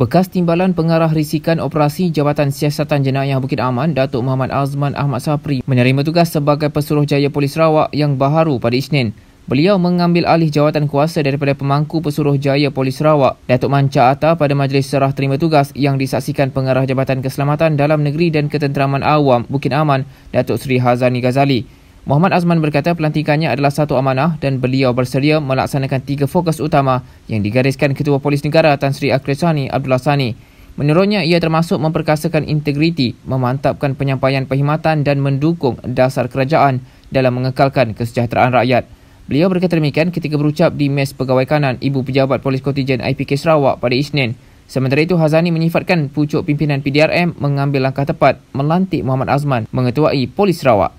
Bekas Timbalan Pengarah Risikan Operasi Jabatan Siasatan Jenayah Bukit Aman, Datuk Muhammad Azman Ahmad Sapri menerima tugas sebagai Pesuruh Jaya Polis Rawak yang baharu pada Isnin. Beliau mengambil alih jawatan kuasa daripada pemangku Pesuruh Jaya Polis Rawak, Datuk Manca Atta pada majlis serah terima tugas yang disaksikan Pengarah Jabatan Keselamatan Dalam Negeri dan Ketenteraman Awam Bukit Aman, Datuk Sri Hazani Ghazali. Muhammad Azman berkata pelantikannya adalah satu amanah dan beliau bersedia melaksanakan tiga fokus utama yang digariskan Ketua Polis Negara Tan Sri Akhil Sani Abdullah Sani. Menurutnya ia termasuk memperkasakan integriti, memantapkan penyampaian perkhidmatan dan mendukung dasar kerajaan dalam mengekalkan kesejahteraan rakyat. Beliau berkata demikian ketika berucap di Mes Pegawai Kanan Ibu Pejabat Polis Kontijen IPK Sarawak pada Isnin. Sementara itu, Hazani menyifatkan pucuk pimpinan PDRM mengambil langkah tepat melantik Muhammad Azman mengetuai Polis Sarawak.